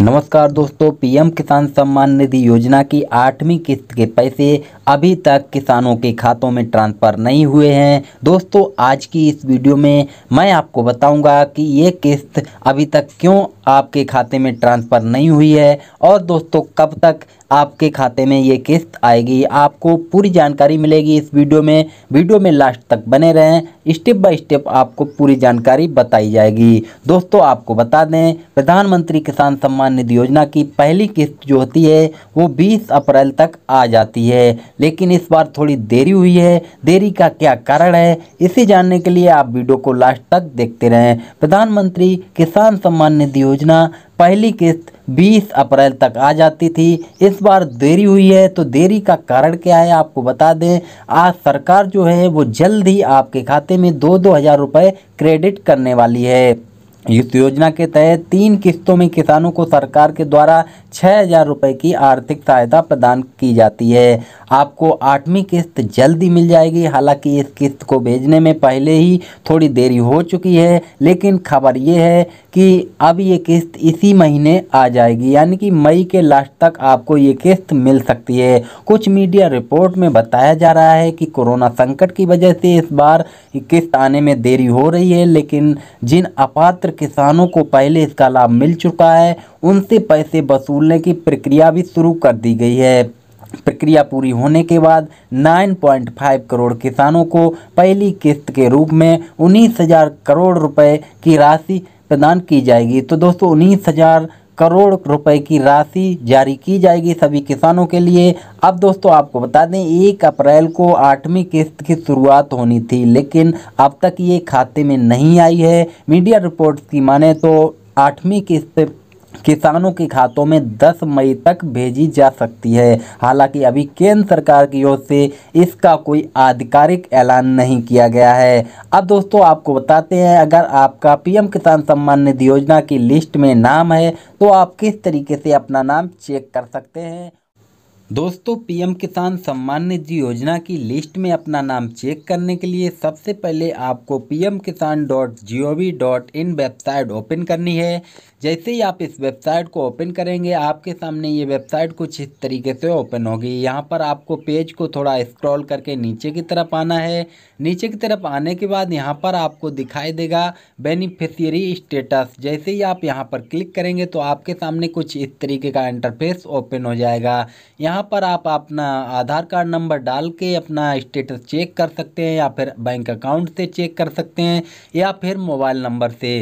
नमस्कार दोस्तों पीएम किसान सम्मान निधि योजना की आठवीं किस्त के पैसे अभी तक किसानों के खातों में ट्रांसफ़र नहीं हुए हैं दोस्तों आज की इस वीडियो में मैं आपको बताऊंगा कि ये किस्त अभी तक क्यों आपके खाते में ट्रांसफ़र नहीं हुई है और दोस्तों कब तक आपके खाते में ये किस्त आएगी आपको पूरी जानकारी मिलेगी इस वीडियो में वीडियो में लास्ट तक बने रहें स्टेप बाय स्टेप आपको पूरी जानकारी बताई जाएगी दोस्तों आपको बता दें प्रधानमंत्री किसान सम्मान निधि योजना की पहली किस्त जो होती है वो 20 अप्रैल तक आ जाती है लेकिन इस बार थोड़ी देरी हुई है देरी का क्या कारण है इसे जानने के लिए आप वीडियो को लास्ट तक देखते रहें प्रधानमंत्री किसान सम्मान निधि योजना पहली किस्त 20 अप्रैल तक आ जाती थी इस बार देरी हुई है तो देरी का कारण क्या है आपको बता दें आज सरकार जो है वो जल्द ही आपके खाते में दो दो हज़ार रुपये क्रेडिट करने वाली है इस योजना के तहत तीन किस्तों में किसानों को सरकार के द्वारा छः हजार रुपये की आर्थिक सहायता प्रदान की जाती है आपको आठवीं किस्त जल्दी मिल जाएगी हालांकि इस किस्त को भेजने में पहले ही थोड़ी देरी हो चुकी है लेकिन खबर ये है कि अब ये किस्त इसी महीने आ जाएगी यानी कि मई के लास्ट तक आपको ये किस्त मिल सकती है कुछ मीडिया रिपोर्ट में बताया जा रहा है कि कोरोना संकट की वजह से इस बार किस्त आने में देरी हो रही है लेकिन जिन अपात्र किसानों को पहले इसका लाभ मिल चुका है उनसे पैसे वसूलने की प्रक्रिया भी शुरू कर दी गई है प्रक्रिया पूरी होने के बाद 9.5 करोड़ किसानों को पहली किस्त के रूप में उन्नीस हज़ार करोड़ रुपए की राशि प्रदान की जाएगी तो दोस्तों उन्नीस हज़ार करोड़ रुपए की राशि जारी की जाएगी सभी किसानों के लिए अब दोस्तों आपको बता दें एक अप्रैल को आठवीं किस्त की शुरुआत होनी थी लेकिन अब तक ये खाते में नहीं आई है मीडिया रिपोर्ट्स की माने तो आठवीं किस्त किसानों के खातों में 10 मई तक भेजी जा सकती है हालांकि अभी केंद्र सरकार की ओर से इसका कोई आधिकारिक ऐलान नहीं किया गया है अब दोस्तों आपको बताते हैं अगर आपका पीएम किसान सम्मान निधि योजना की लिस्ट में नाम है तो आप किस तरीके से अपना नाम चेक कर सकते हैं दोस्तों पीएम किसान सम्मान निधि योजना की लिस्ट में अपना नाम चेक करने के लिए सबसे पहले आपको PM Kisan dot G O V dot in website open करनी है जैसे ही आप इस वेबसाइट को ओपन करेंगे आपके सामने ये वेबसाइट कुछ इस तरीके से ओपन होगी यहाँ पर आपको पेज को थोड़ा स्क्रॉल करके नीचे की तरफ आना है नीचे की तरफ आने के बाद यहाँ पर आपको दिखाई देगा बेनिफिशियरी स्टेटस जैसे ही आप यहाँ पर क्लिक करेंगे तो आपके सामने कुछ इस तरीके का इंटरफेस ओपन हो जाएगा यहाँ यहाँ पर आप अपना आधार कार्ड नंबर डाल के अपना स्टेटस चेक कर सकते हैं या फिर बैंक अकाउंट से चेक कर सकते हैं या फिर मोबाइल नंबर से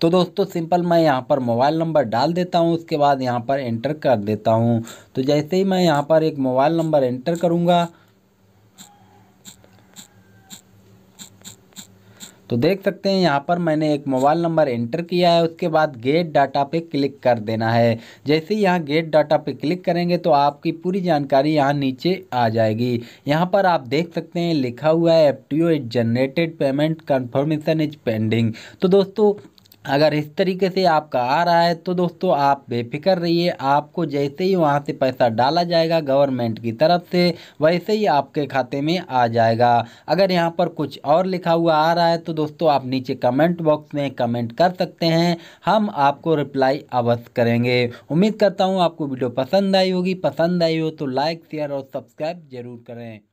तो दोस्तों सिंपल मैं यहाँ पर मोबाइल नंबर डाल देता हूँ उसके बाद यहाँ पर एंटर कर देता हूँ तो जैसे ही मैं यहाँ पर एक मोबाइल नंबर एंटर करूँगा तो देख सकते हैं यहाँ पर मैंने एक मोबाइल नंबर एंटर किया है उसके बाद गेट डाटा पे क्लिक कर देना है जैसे ही यहाँ गेट डाटा पे क्लिक करेंगे तो आपकी पूरी जानकारी यहाँ नीचे आ जाएगी यहाँ पर आप देख सकते हैं लिखा हुआ है F T O is generated payment confirmation is pending तो दोस्तों अगर इस तरीके से आपका आ रहा है तो दोस्तों आप बेफिक्र रहिए आपको जैसे ही वहाँ से पैसा डाला जाएगा गवर्नमेंट की तरफ से वैसे ही आपके खाते में आ जाएगा अगर यहाँ पर कुछ और लिखा हुआ आ रहा है तो दोस्तों आप नीचे कमेंट बॉक्स में कमेंट कर सकते हैं हम आपको रिप्लाई अवश्य करेंगे उम्मीद करता हूँ आपको वीडियो पसंद आई होगी पसंद आई हो तो लाइक शेयर और सब्सक्राइब जरूर करें